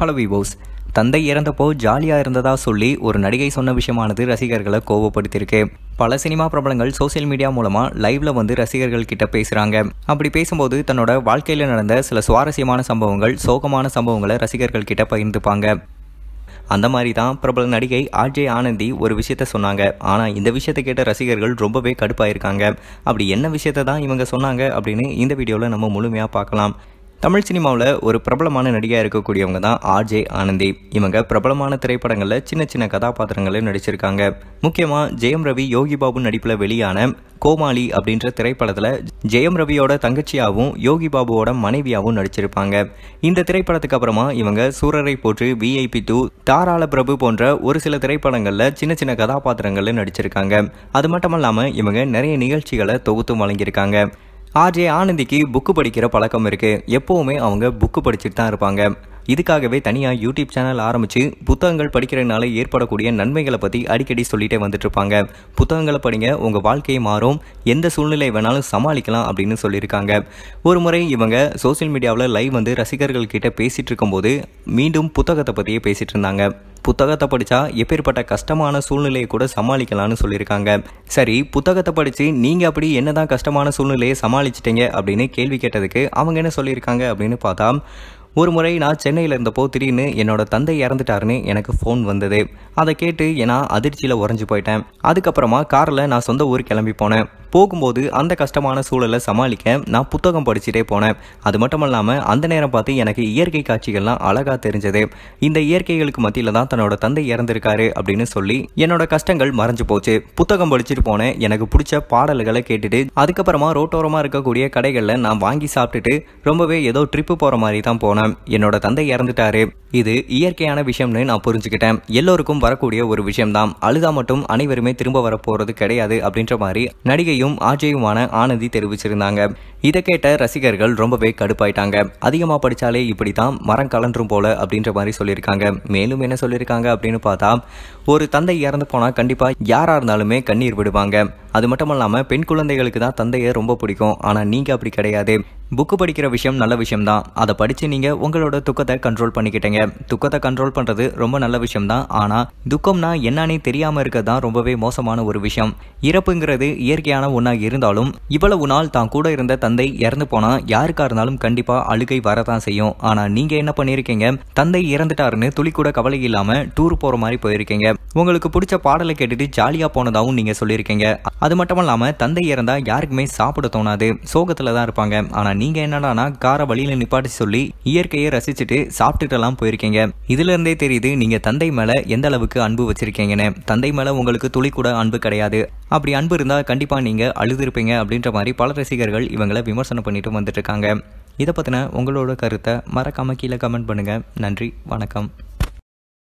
hello விவோஸ் தந்தை இறந்தப்போ ஜாலியாக இருந்ததா சொல்லி ஒரு நடிகை சொன்ன விஷயமானது ரசிகர்களை கோவப்படுத்தியிருக்கு பல சினிமா பிரபலங்கள் சோசியல் மீடியா மூலமாக லைவ்ல வந்து ரசிகர்கள் கிட்ட பேசுகிறாங்க அப்படி பேசும்போது தன்னோட வாழ்க்கையில் நடந்த சில சுவாரஸ்யமான சம்பவங்கள் சோகமான சம்பவங்களை ரசிகர்கள் கிட்ட பகிர்ந்துப்பாங்க அந்த மாதிரி தான் பிரபல நடிகை ஆர்ஜே ஆனந்தி ஒரு விஷயத்த சொன்னாங்க ஆனால் இந்த விஷயத்தை கேட்ட ரசிகர்கள் ரொம்பவே கடுப்பாயிருக்காங்க அப்படி என்ன விஷயத்த தான் இவங்க சொன்னாங்க அப்படின்னு இந்த வீடியோவில் நம்ம முழுமையாக பார்க்கலாம் தமிழ் சினிமாவில் ஒரு பிரபலமான நடிகையாக இருக்கக்கூடியவங்க தான் ஆர்ஜே ஆனந்தி இவங்க பிரபலமான திரைப்படங்களில் சின்ன சின்ன கதாபாத்திரங்களையும் நடிச்சிருக்காங்க முக்கியமாக ஜெயம் ரவி யோகி பாபு நடிப்பில் வெளியான கோமாளி அப்படின்ற திரைப்படத்தில் ஜெயம் ரவியோட தங்கச்சியாகவும் யோகி பாபுவோட மனைவியாகவும் நடிச்சிருப்பாங்க இந்த திரைப்படத்துக்கு அப்புறமா இவங்க சூரரை போற்று விஐபி டூ தாராள பிரபு போன்ற ஒரு சில திரைப்படங்களில் சின்ன சின்ன கதாபாத்திரங்களில் நடிச்சிருக்காங்க அது மட்டும் இவங்க நிறைய நிகழ்ச்சிகளை தொகுத்தும் வழங்கியிருக்காங்க ஆர்ஜே ஆனந்திக்கு புக்கு படிக்கிற பழக்கம் இருக்குது எப்போவுமே அவங்க புக்கு படிச்சுட்டு தான் இருப்பாங்க இதுக்காகவே தனியாக யூடியூப் சேனல் ஆரம்பித்து புத்தகங்கள் படிக்கிறதுனால ஏற்படக்கூடிய நன்மைகளை பற்றி அடிக்கடி சொல்லிகிட்டே வந்துட்டுருப்பாங்க புத்தகங்களை படிங்க உங்கள் வாழ்க்கையை மாறும் எந்த சூழ்நிலை வேணாலும் சமாளிக்கலாம் அப்படின்னு சொல்லியிருக்காங்க ஒரு முறை இவங்க சோசியல் மீடியாவில் லைவ் வந்து ரசிகர்கள் கிட்டே பேசிகிட்டு இருக்கும்போது மீண்டும் புத்தகத்தை பற்றியே பேசிகிட்டு இருந்தாங்க புத்தகத்தை படித்தா எப்பேற்பட்ட கஷ்டமான சூழ்நிலையை கூட சமாளிக்கலாம்னு சொல்லியிருக்காங்க சரி புத்தகத்தை படித்து நீங்கள் அப்படி என்ன தான் கஷ்டமான சூழ்நிலையை சமாளிச்சிட்டிங்க அப்படின்னு கேள்வி கேட்டதுக்கு அவங்க என்ன சொல்லியிருக்காங்க அப்படின்னு பார்த்தா ஒரு முறை நான் சென்னையில் இருந்தப்போ திடீர்னு என்னோட தந்தை இறந்துட்டாருன்னு எனக்கு ஃபோன் வந்தது அதை கேட்டு நான் அதிர்ச்சியில் உறைஞ்சு போயிட்டேன் அதுக்கப்புறமா காரில் நான் சொந்த ஊர் கிளம்பி போனேன் போகும்போது அந்த கஷ்டமான சூழலை சமாளிக்க நான் புத்தகம் படிச்சுட்டே போனேன் அது மட்டும் இல்லாமல் அந்த நேரம் பார்த்து எனக்கு இயற்கை காட்சிகள்லாம் அழகாக தெரிஞ்சது இந்த இயற்கைகளுக்கு மத்தியில் தான் தன்னோட தந்தை இறந்திருக்காரு அப்படின்னு சொல்லி என்னோட கஷ்டங்கள் மறைஞ்சு போச்சு புத்தகம் படிச்சுட்டு போனேன் எனக்கு பிடிச்ச பாடல்களை கேட்டுட்டு அதுக்கப்புறமா ரோட்டோரமாக இருக்கக்கூடிய கடைகளில் நான் வாங்கி சாப்பிட்டுட்டு ரொம்பவே ஏதோ ட்ரிப்பு போகிற மாதிரி தான் போனேன் என்னோட தந்தை இறந்துட்டாரு இது இயற்கையான விஷயம்னு நான் புரிஞ்சுக்கிட்டேன் எல்லோருக்கும் வரக்கூடிய ஒரு விஷயம் தான் அழுதா மட்டும் அனைவருமே திரும்ப வர கிடையாது அப்படின்ற மாதிரி நடிகை விஜயும் ஆர்ஜேயுமான ஆனந்தி தெரிவிச்சிருந்தாங்க இதை கேட்ட ரசிகர்கள் ரொம்பவே கடுப்பாயிட்டாங்க அதிகமாக படித்தாலே இப்படி தான் மரம் கலன்றும் போல அப்படின்ற மாதிரி சொல்லியிருக்காங்க மேலும் என்ன சொல்லியிருக்காங்க அப்படின்னு பார்த்தா ஒரு தந்தை இறந்து போனால் கண்டிப்பாக யாராக இருந்தாலுமே கண்ணீர் விடுவாங்க அது மட்டும் இல்லாமல் பெண் குழந்தைகளுக்கு தான் தந்தையை ரொம்ப பிடிக்கும் ஆனால் நீங்கள் அப்படி கிடையாது புக்கு படிக்கிற விஷயம் நல்ல விஷயம் தான் அதை படித்து நீங்கள் உங்களோட துக்கத்தை கண்ட்ரோல் பண்ணிக்கிட்டீங்க துக்கத்தை கண்ட்ரோல் பண்ணுறது ரொம்ப நல்ல விஷயம் தான் ஆனால் துக்கம்னா என்னன்னே தெரியாமல் இருக்கிறது தான் ரொம்பவே மோசமான ஒரு விஷயம் இறப்புங்கிறது இயற்கையான ஒன்றாக இருந்தாலும் இவ்வளவு நாள் தான் கூட இருந்த தந்தை இறந்து போனா யாருக்கா இருந்தாலும் கண்டிப்பா அழுகை வரதான் செய்யும் ஆனா நீங்க என்ன பண்ணிருக்கீங்க தந்தை இறந்துட்டாருன்னு துளி கூட கவலை இல்லாம டூர் போற மாதிரி போயிருக்கீங்க உங்களுக்கு பிடிச்ச பாடலை கேட்டுட்டு ஜாலியா போனதாகவும் நீங்க சொல்லியிருக்கீங்க அது மட்டும் இல்லாம தந்தை இறந்தா யாருக்குமே சாப்பிட தோணாது சோகத்துல தான் இருப்பாங்க ஆனா நீங்க என்னடானா காரை வழியில நிப்பாட்டி சொல்லி இயற்கையை ரசிச்சுட்டு சாப்பிட்டுட்டு எல்லாம் போயிருக்கீங்க இதுல இருந்தே தெரியுது நீங்க தந்தை மேல எந்த அளவுக்கு அன்பு வச்சிருக்கீங்கன்னு தந்தை மேல உங்களுக்கு துளி கூட அன்பு கிடையாது அப்படி அன்பு இருந்தா கண்டிப்பா நீங்க அழுது இருப்பீங்க அப்படின்ற மாதிரி பல ரசிகர்கள் இவங்களை பல விமர்சனம் பண்ணிட்டு இருக்காங்க இதை பற்றின உங்களோட கருத்தை மறக்காம கீழே கமெண்ட் பண்ணுங்க நன்றி வணக்கம்